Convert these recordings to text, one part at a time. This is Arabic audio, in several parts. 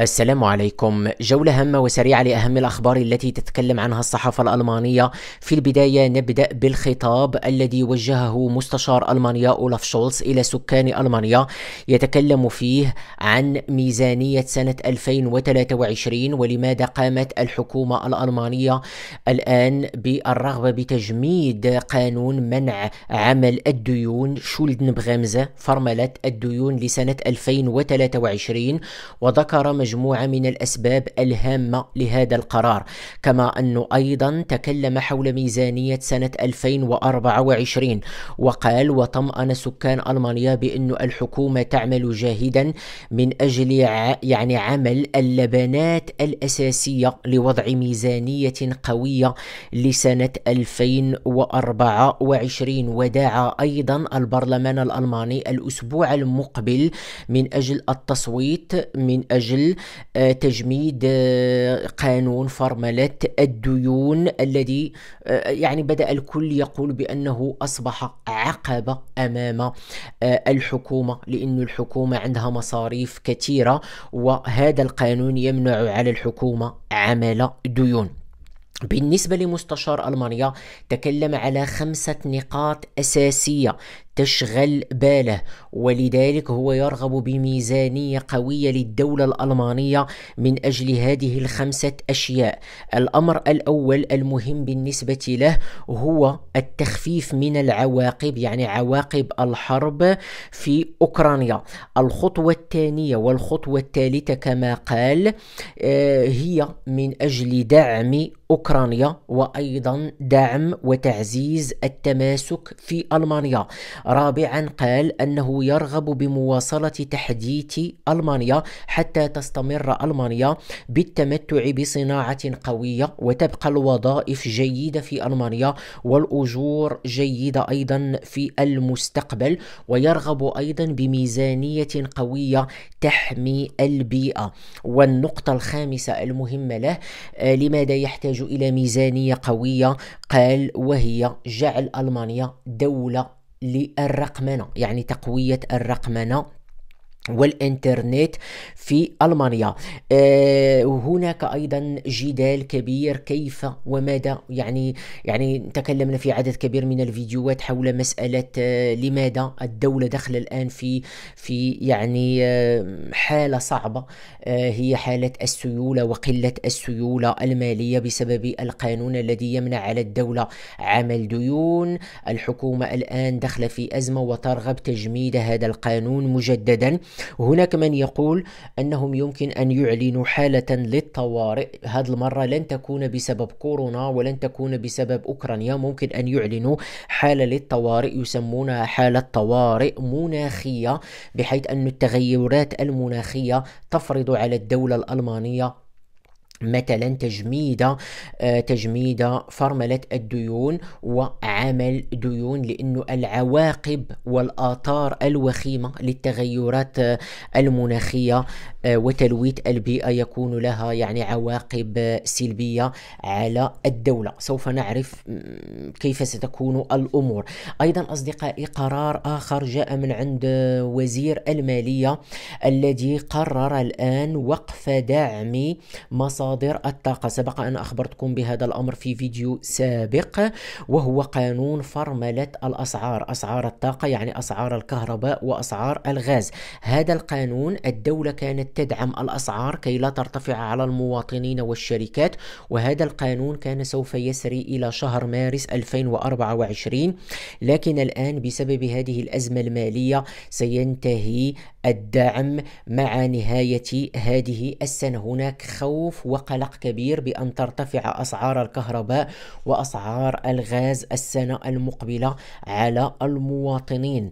السلام عليكم جولة هامة وسريعة لأهم الأخبار التي تتكلم عنها الصحافة الألمانية في البداية نبدأ بالخطاب الذي وجهه مستشار ألمانيا أولاف شولز إلى سكان ألمانيا يتكلم فيه عن ميزانية سنة 2023 ولماذا قامت الحكومة الألمانية الآن بالرغبة بتجميد قانون منع عمل الديون شولدن بغمزة فرملة الديون لسنة 2023 وذكر مجموعة مجموعة من الأسباب الهامة لهذا القرار كما أنه أيضا تكلم حول ميزانية سنة 2024 وقال وطمأن سكان ألمانيا بأن الحكومة تعمل جاهدا من أجل يعني عمل اللبنات الأساسية لوضع ميزانية قوية لسنة 2024 ودعا أيضا البرلمان الألماني الأسبوع المقبل من أجل التصويت من أجل آه، تجميد آه، قانون فرملة الديون الذي آه، يعني بدأ الكل يقول بأنه أصبح عقبة أمام الحكومة لأن الحكومة عندها مصاريف كثيرة وهذا القانون يمنع على الحكومة عمل ديون بالنسبة لمستشار ألمانيا تكلم على خمسة نقاط أساسية تشغل باله ولذلك هو يرغب بميزانية قوية للدولة الألمانية من أجل هذه الخمسة أشياء الأمر الأول المهم بالنسبة له هو التخفيف من العواقب يعني عواقب الحرب في أوكرانيا الخطوة الثانية والخطوة الثالثة كما قال آه، هي من أجل دعم أوكرانيا وأيضا دعم وتعزيز التماسك في ألمانيا رابعا قال أنه يرغب بمواصلة تحديث ألمانيا حتى تستمر ألمانيا بالتمتع بصناعة قوية وتبقى الوظائف جيدة في ألمانيا والأجور جيدة أيضا في المستقبل ويرغب أيضا بميزانية قوية تحمي البيئة والنقطة الخامسة المهمة له آه، لماذا يحتاج إلى ميزانية قوية قال وهي جعل ألمانيا دولة للرقمنه يعني تقويه الرقمنه والانترنت في المانيا أه هناك ايضا جدال كبير كيف وماذا يعني يعني تكلمنا في عدد كبير من الفيديوهات حول مساله أه لماذا الدوله دخل الان في في يعني أه حاله صعبه آه، هي حاله السيوله وقله السيوله الماليه بسبب القانون الذي يمنع على الدوله عمل ديون الحكومه الان دخل في ازمه وترغب تجميد هذا القانون مجددا وهناك من يقول أنهم يمكن أن يعلنوا حالة للطوارئ هذه المرة لن تكون بسبب كورونا ولن تكون بسبب أوكرانيا ممكن أن يعلنوا حالة للطوارئ يسمونها حالة طوارئ مناخية بحيث أن التغيرات المناخية تفرض على الدولة الألمانية مثلا تجميد آه، تجميد فرملة الديون وعمل ديون لأن العواقب والآثار الوخيمة للتغيرات آه، المناخية آه، وتلويت البيئة يكون لها يعني عواقب سلبية على الدولة سوف نعرف كيف ستكون الأمور أيضا أصدقائي قرار آخر جاء من عند وزير المالية الذي قرر الآن وقف دعم مصادر مصادر الطاقة سبق أن أخبرتكم بهذا الأمر في فيديو سابق وهو قانون فرملة الأسعار أسعار الطاقة يعني أسعار الكهرباء وأسعار الغاز هذا القانون الدولة كانت تدعم الأسعار كي لا ترتفع على المواطنين والشركات وهذا القانون كان سوف يسري إلى شهر مارس 2024 لكن الآن بسبب هذه الأزمة المالية سينتهي الدعم مع نهاية هذه السنة هناك خوف و وقلق كبير بأن ترتفع أسعار الكهرباء وأسعار الغاز السنة المقبلة على المواطنين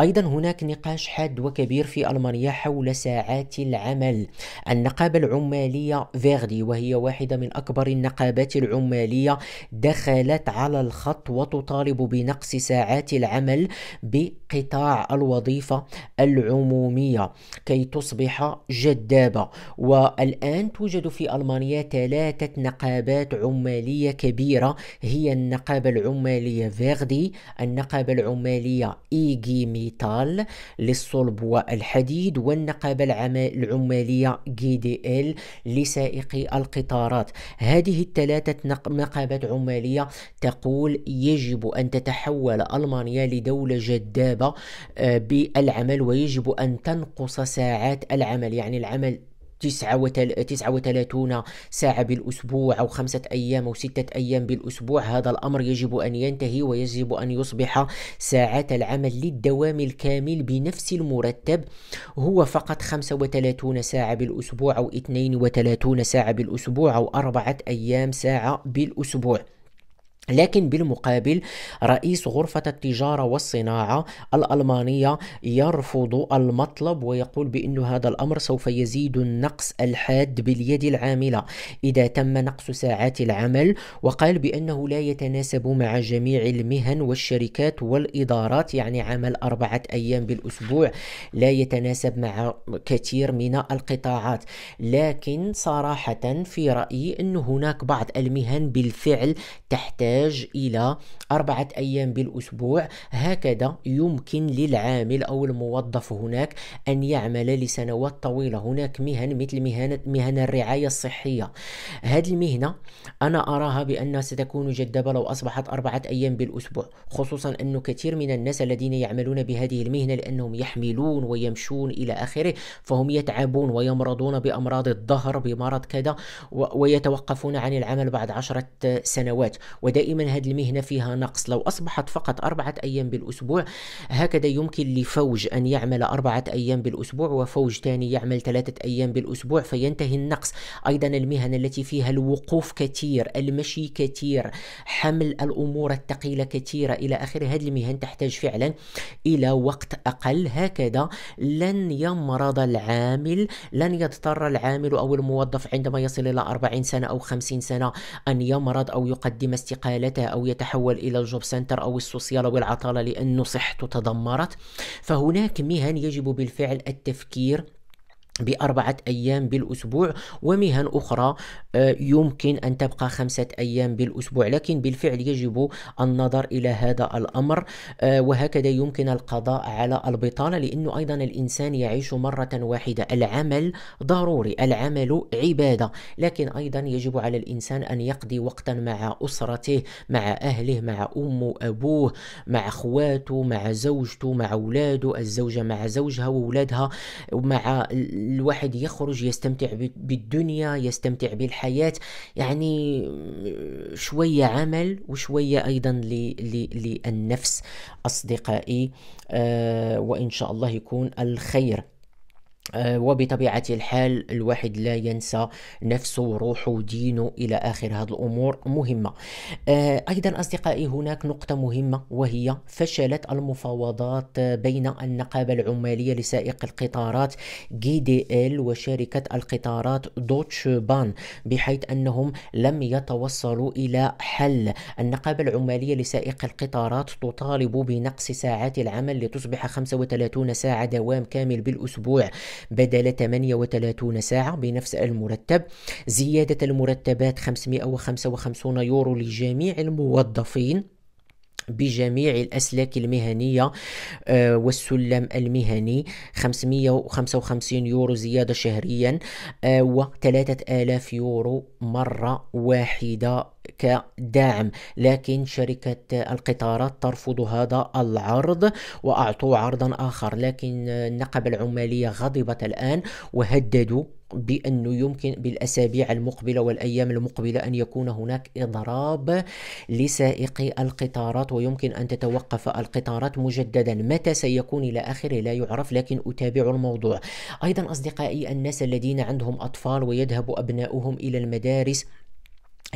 أيضا هناك نقاش حاد وكبير في ألمانيا حول ساعات العمل النقابة العمالية فيردي وهي واحدة من أكبر النقابات العمالية دخلت على الخط وتطالب بنقص ساعات العمل بقطاع الوظيفة العمومية كي تصبح جذابة والآن توجد في ألمانيا ألمانيا ثلاثة نقابات عمالية كبيرة هي النقابة العمالية فيردي النقابة العمالية إيجي ميتال للصلب والحديد والنقابة العمالية جي دي إل لسائقي القطارات هذه الثلاثة نقابات عمالية تقول يجب أن تتحول ألمانيا لدولة جذابة آه، بالعمل ويجب أن تنقص ساعات العمل يعني العمل 39 ساعة بالأسبوع أو خمسة أيام أو ستة أيام بالأسبوع هذا الأمر يجب أن ينتهي ويجب أن يصبح ساعات العمل للدوام الكامل بنفس المرتب هو فقط 35 ساعة بالأسبوع أو 32 ساعة بالأسبوع أو أربعة أيام ساعة بالأسبوع لكن بالمقابل رئيس غرفة التجارة والصناعة الألمانية يرفض المطلب ويقول بأن هذا الأمر سوف يزيد النقص الحاد باليد العاملة إذا تم نقص ساعات العمل وقال بأنه لا يتناسب مع جميع المهن والشركات والإدارات يعني عمل أربعة أيام بالأسبوع لا يتناسب مع كثير من القطاعات لكن صراحة في رأيي أن هناك بعض المهن بالفعل تحتاج يحتاج إلى أربعة أيام بالأسبوع هكذا يمكن للعامل أو الموظف هناك أن يعمل لسنوات طويلة هناك مهن مثل مهنة مهن الرعاية الصحية هذه المهنة أنا أراها بأنها ستكون جذابة لو أصبحت أربعة أيام بالأسبوع خصوصا أن كثير من الناس الذين يعملون بهذه المهنة لأنهم يحملون ويمشون إلى آخره فهم يتعبون ويمرضون بأمراض الظهر بمرض كذا ويتوقفون عن العمل بعد عشرة سنوات وده دائما هذه المهنة فيها نقص لو أصبحت فقط أربعة أيام بالأسبوع هكذا يمكن لفوج أن يعمل أربعة أيام بالأسبوع وفوج ثاني يعمل ثلاثة أيام بالأسبوع فينتهي النقص أيضا المهن التي فيها الوقوف كثير المشي كثير حمل الأمور الثقيلة كثيرة إلى آخره هذه المهن تحتاج فعلا إلى وقت أقل هكذا لن يمرض العامل لن يضطر العامل أو الموظف عندما يصل إلى 40 سنة أو 50 سنة أن يمرض أو يقدم استقالة استقالته أو يتحول إلى الجوب سنتر أو السوسيال أو العطالة لأن صحته تدمرت فهناك مهن يجب بالفعل التفكير بأربعة أيام بالأسبوع ومهن أخرى آه، يمكن أن تبقى خمسة أيام بالأسبوع لكن بالفعل يجب النظر إلى هذا الأمر آه، وهكذا يمكن القضاء على البطالة لأنه أيضا الإنسان يعيش مرة واحدة العمل ضروري العمل عبادة لكن أيضا يجب على الإنسان أن يقضي وقتا مع أسرته مع أهله مع أمه أبوه مع أخواته مع زوجته مع أولاده الزوجة مع زوجها وأولادها مع الواحد يخرج يستمتع بالدنيا يستمتع بالحياة يعني شوية عمل وشوية أيضا للنفس أصدقائي آه، وإن شاء الله يكون الخير آه، وبطبيعة الحال الواحد لا ينسى نفسه روحه دينه إلى آخر هذه الأمور مهمة آه، أيضا أصدقائي هناك نقطة مهمة وهي فشلت المفاوضات بين النقابة العمالية لسائق القطارات جي دي ال وشركة القطارات دوتش بان بحيث أنهم لم يتوصلوا إلى حل النقابة العمالية لسائق القطارات تطالب بنقص ساعات العمل لتصبح 35 ساعة دوام كامل بالأسبوع بدل 38 ساعة بنفس المرتب زيادة المرتبات 555 يورو لجميع الموظفين بجميع الأسلاك المهنية آه، والسلم المهني 555 يورو زيادة شهريا آه، و 3000 يورو مرة واحدة كدعم لكن شركة القطارات ترفض هذا العرض وأعطوا عرضا آخر لكن النقبة العمالية غضبت الآن وهددوا بأنه يمكن بالأسابيع المقبلة والأيام المقبلة أن يكون هناك إضراب لسائقي القطارات ويمكن أن تتوقف القطارات مجددا متى سيكون إلى آخره لا يعرف لكن أتابع الموضوع أيضا أصدقائي الناس الذين عندهم أطفال ويذهب أبناؤهم إلى المدارس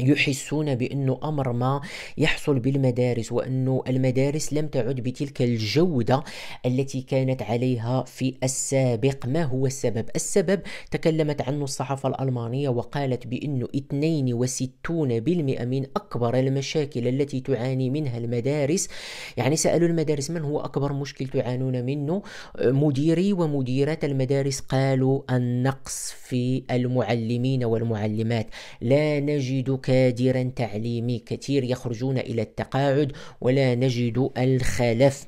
يحسون بأنه أمر ما يحصل بالمدارس وأنه المدارس لم تعد بتلك الجودة التي كانت عليها في السابق ما هو السبب؟ السبب تكلمت عنه الصحافة الألمانية وقالت بأنه 62% من أكبر المشاكل التي تعاني منها المدارس يعني سألوا المدارس من هو أكبر مشكل تعانون منه مديري ومديرات المدارس قالوا النقص في المعلمين والمعلمات لا نجد كادرا تعليمي كثير يخرجون إلى التقاعد ولا نجد الخلف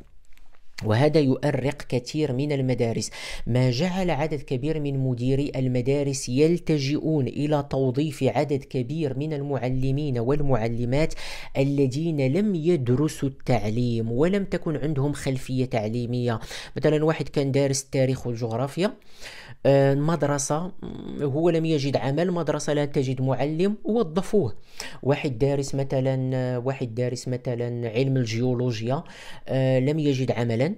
وهذا يؤرق كثير من المدارس ما جعل عدد كبير من مديري المدارس يلتجئون الى توظيف عدد كبير من المعلمين والمعلمات الذين لم يدرسوا التعليم ولم تكن عندهم خلفيه تعليميه مثلا واحد كان دارس التاريخ والجغرافيا آه آه، مدرسة هو لم يجد عمل مدرسة لا تجد معلم وظفوه واحد دارس مثلا آه، واحد دارس مثلا علم الجيولوجيا آه، لم يجد عملا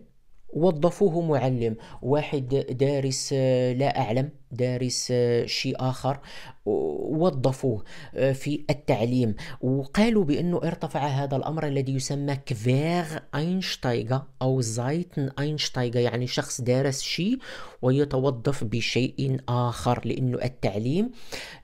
وظفوه معلم واحد دارس لا أعلم دارس آه، شيء آخر ووظفوه آه، في التعليم وقالوا بأنه ارتفع هذا الأمر الذي يسمى كفير أينشتايغا أو زايتن أينشتايغا يعني شخص دارس شيء ويتوظف بشيء آخر لأنه التعليم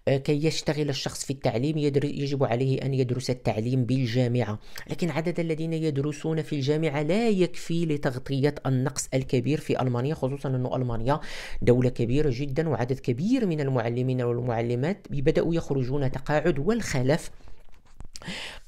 آه، كي يشتغل الشخص في التعليم يجب عليه أن يدرس التعليم بالجامعة لكن عدد الذين يدرسون في الجامعة لا يكفي لتغطية النقص الكبير في ألمانيا خصوصا أن ألمانيا دولة كبيرة جدا وعدد كبير من المعلمين والمعلمات بدأوا يخرجون تقاعد والخلف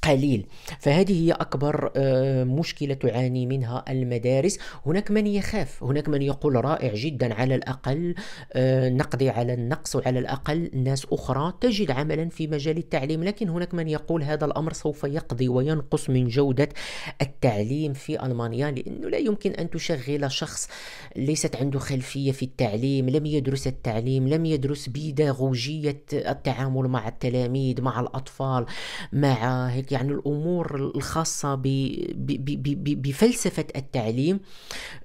قليل فهذه هي أكبر آه، مشكلة تعاني منها المدارس هناك من يخاف هناك من يقول رائع جدا على الأقل آه، نقضي على النقص وعلى الأقل ناس أخرى تجد عملا في مجال التعليم لكن هناك من يقول هذا الأمر سوف يقضي وينقص من جودة التعليم في ألمانيا لأنه لا يمكن أن تشغل شخص ليست عنده خلفية في التعليم لم يدرس التعليم لم يدرس بيداغوجية التعامل مع التلاميذ مع الأطفال مع آه، هيك يعني الأمور الخاصة بفلسفة التعليم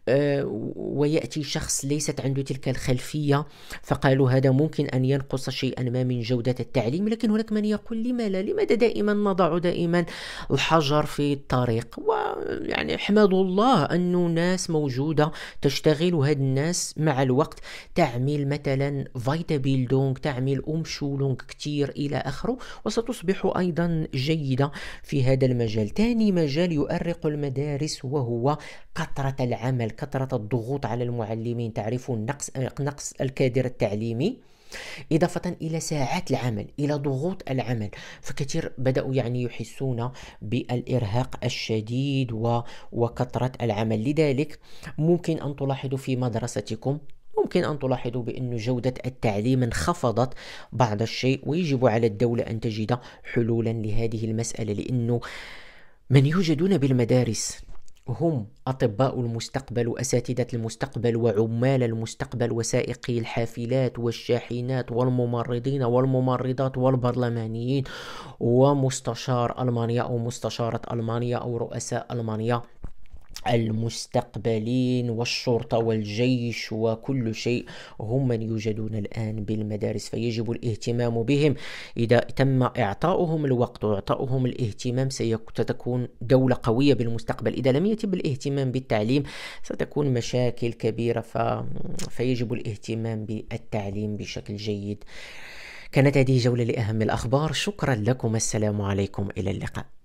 آه، ويأتي شخص ليست عنده تلك الخلفية فقالوا هذا ممكن أن ينقص شيئا ما من جودة التعليم لكن هناك من يقول لما لا لماذا دائما نضع دائما الحجر في الطريق ويعني احمد الله أنه ناس موجودة تشتغل هاد الناس مع الوقت تعمل مثلا فايتا بيلدونغ تعمل أم شولونغ كتير إلى آخره وستصبح أيضا جيدة في هذا المجال ثاني مجال يؤرق المدارس وهو كثرة العمل كثرة الضغوط على المعلمين تعرفون نقص نقص الكادر التعليمي إضافة إلى ساعات العمل إلى ضغوط العمل فكثير بدأوا يعني يحسون بالإرهاق الشديد وكثرة العمل لذلك ممكن أن تلاحظوا في مدرستكم ممكن أن تلاحظوا بأن جودة التعليم انخفضت بعض الشيء ويجب على الدولة أن تجد حلولا لهذه المسألة لأنه من يوجدون بالمدارس هم أطباء المستقبل وأساتذة المستقبل وعمال المستقبل وسائقي الحافلات والشاحنات والممرضين والممرضات والبرلمانيين ومستشار ألمانيا أو مستشارة ألمانيا أو رؤساء ألمانيا المستقبلين والشرطة والجيش وكل شيء هم من يوجدون الآن بالمدارس فيجب الاهتمام بهم إذا تم إعطاؤهم الوقت وإعطاؤهم الاهتمام ستكون دولة قوية بالمستقبل إذا لم يتم الاهتمام بالتعليم ستكون مشاكل كبيرة ف... فيجب الاهتمام بالتعليم بشكل جيد كانت هذه جولة لأهم الأخبار شكرا لكم السلام عليكم إلى اللقاء